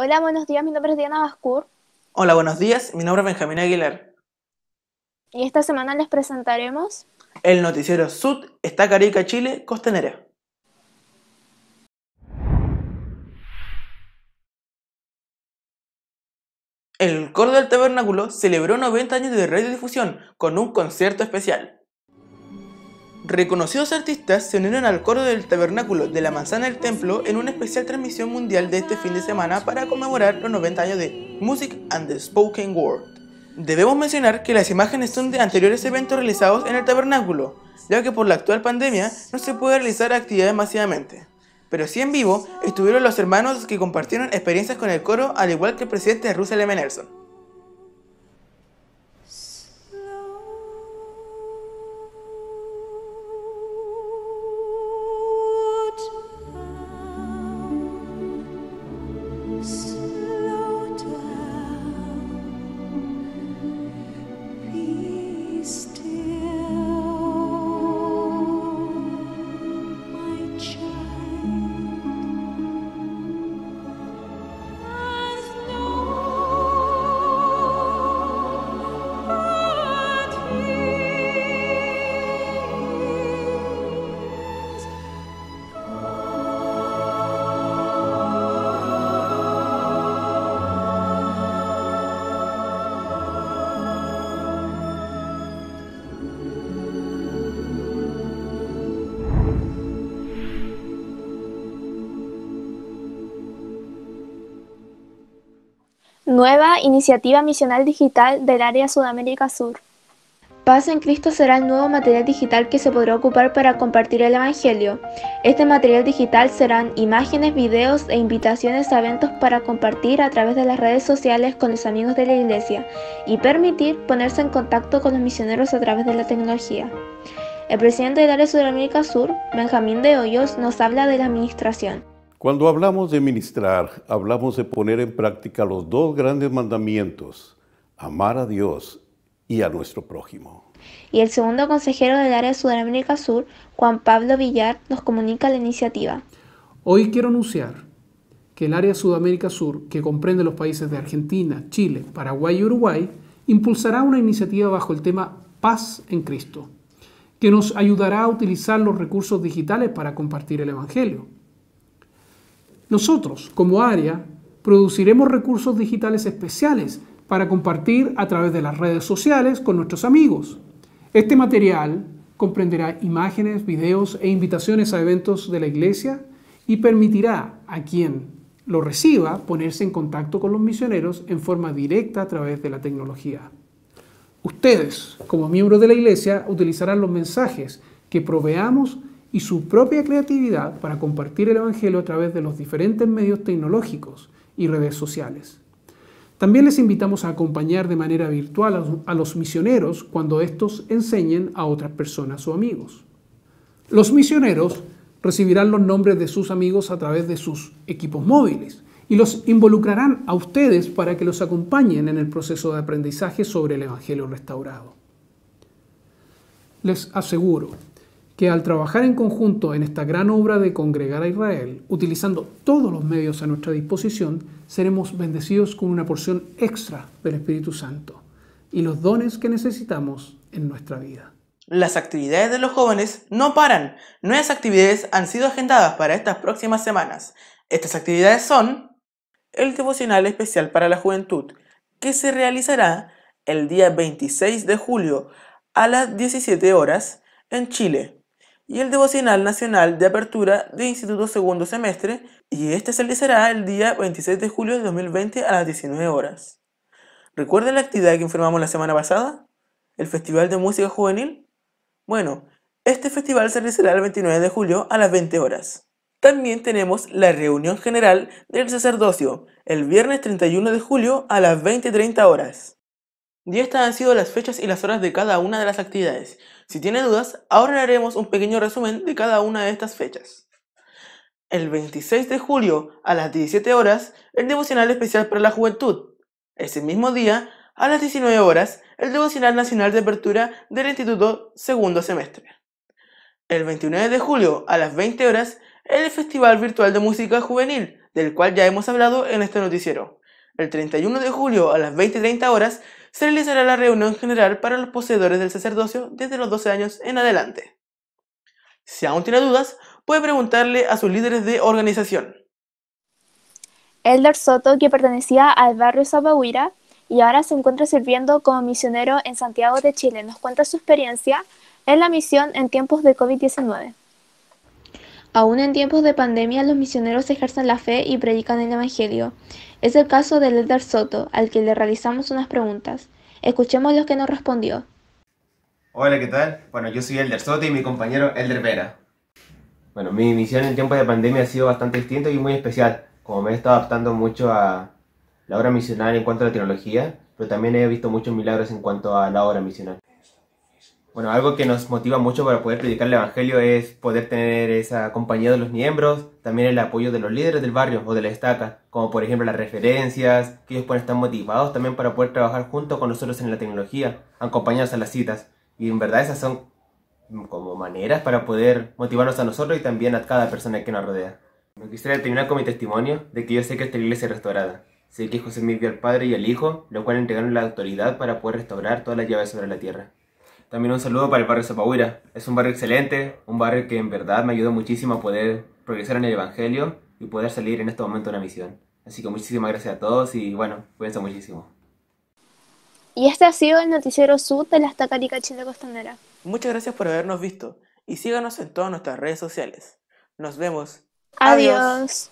Hola, buenos días, mi nombre es Diana Bascur. Hola, buenos días, mi nombre es Benjamín Aguilar. Y esta semana les presentaremos... El noticiero Sud está Carica, Chile, Costanera. El coro del tabernáculo celebró 90 años de radiodifusión con un concierto especial. Reconocidos artistas se unieron al coro del tabernáculo de la manzana del templo en una especial transmisión mundial de este fin de semana para conmemorar los 90 años de Music and the Spoken Word. Debemos mencionar que las imágenes son de anteriores eventos realizados en el tabernáculo, ya que por la actual pandemia no se puede realizar actividades masivamente. Pero sí en vivo estuvieron los hermanos que compartieron experiencias con el coro, al igual que el presidente Russell M. Nelson. Nueva iniciativa misional digital del área Sudamérica Sur. Paz en Cristo será el nuevo material digital que se podrá ocupar para compartir el Evangelio. Este material digital serán imágenes, videos e invitaciones a eventos para compartir a través de las redes sociales con los amigos de la iglesia y permitir ponerse en contacto con los misioneros a través de la tecnología. El presidente del área Sudamérica Sur, Benjamín de Hoyos, nos habla de la administración. Cuando hablamos de ministrar, hablamos de poner en práctica los dos grandes mandamientos, amar a Dios y a nuestro prójimo. Y el segundo consejero del área Sudamérica Sur, Juan Pablo Villar, nos comunica la iniciativa. Hoy quiero anunciar que el área Sudamérica Sur, que comprende los países de Argentina, Chile, Paraguay y Uruguay, impulsará una iniciativa bajo el tema Paz en Cristo, que nos ayudará a utilizar los recursos digitales para compartir el Evangelio nosotros, como área, produciremos recursos digitales especiales para compartir a través de las redes sociales con nuestros amigos. Este material comprenderá imágenes, videos e invitaciones a eventos de la iglesia y permitirá a quien lo reciba ponerse en contacto con los misioneros en forma directa a través de la tecnología. Ustedes, como miembros de la iglesia, utilizarán los mensajes que proveamos y su propia creatividad para compartir el Evangelio a través de los diferentes medios tecnológicos y redes sociales. También les invitamos a acompañar de manera virtual a los misioneros cuando estos enseñen a otras personas o amigos. Los misioneros recibirán los nombres de sus amigos a través de sus equipos móviles y los involucrarán a ustedes para que los acompañen en el proceso de aprendizaje sobre el Evangelio restaurado. Les aseguro que al trabajar en conjunto en esta gran obra de congregar a Israel, utilizando todos los medios a nuestra disposición, seremos bendecidos con una porción extra del Espíritu Santo y los dones que necesitamos en nuestra vida. Las actividades de los jóvenes no paran. Nuevas actividades han sido agendadas para estas próximas semanas. Estas actividades son el devocional especial para la juventud, que se realizará el día 26 de julio a las 17 horas en Chile y el Devocional Nacional de Apertura de Instituto Segundo Semestre, y este se realizará el día 26 de julio de 2020 a las 19 horas. ¿Recuerdan la actividad que informamos la semana pasada? ¿El Festival de Música Juvenil? Bueno, este festival se realizará el 29 de julio a las 20 horas. También tenemos la reunión general del sacerdocio el viernes 31 de julio a las 20.30 horas. Y estas han sido las fechas y las horas de cada una de las actividades. Si tiene dudas, ahora haremos un pequeño resumen de cada una de estas fechas. El 26 de julio, a las 17 horas, el devocional especial para la juventud. Ese mismo día, a las 19 horas, el devocional nacional de apertura del Instituto Segundo Semestre. El 29 de julio, a las 20 horas, el Festival Virtual de Música Juvenil, del cual ya hemos hablado en este noticiero. El 31 de julio, a las 20.30 horas, se realizará la reunión general para los poseedores del sacerdocio desde los 12 años en adelante. Si aún tiene dudas, puede preguntarle a sus líderes de organización. Eldor Soto, que pertenecía al barrio Zapahuira y ahora se encuentra sirviendo como misionero en Santiago de Chile, nos cuenta su experiencia en la misión en tiempos de COVID-19. Aún en tiempos de pandemia, los misioneros ejercen la fe y predican el Evangelio. Es el caso del Elder Soto, al que le realizamos unas preguntas. Escuchemos lo que nos respondió. Hola, ¿qué tal? Bueno, yo soy Elder Soto y mi compañero Elder Vera. Bueno, mi misión en tiempo de pandemia ha sido bastante distinta y muy especial, como me he estado adaptando mucho a la obra misional en cuanto a la tecnología, pero también he visto muchos milagros en cuanto a la obra misional. Bueno, algo que nos motiva mucho para poder predicar el Evangelio es poder tener esa compañía de los miembros, también el apoyo de los líderes del barrio o de la estaca, como por ejemplo las referencias, que ellos pueden estar motivados también para poder trabajar junto con nosotros en la tecnología, acompañados a las citas. Y en verdad esas son como maneras para poder motivarnos a nosotros y también a cada persona que nos rodea. Me gustaría terminar con mi testimonio de que yo sé que esta iglesia es restaurada. Sé que José me vio al Padre y al Hijo, lo cual entregaron la autoridad para poder restaurar todas las llaves sobre la tierra. También un saludo para el barrio Zapahuira. Es un barrio excelente, un barrio que en verdad me ayudó muchísimo a poder progresar en el Evangelio y poder salir en este momento de una misión. Así que muchísimas gracias a todos y bueno, cuídense muchísimo. Y este ha sido el Noticiero Sud de la Estacarica Chile Costanera. Muchas gracias por habernos visto y síganos en todas nuestras redes sociales. Nos vemos. Adiós.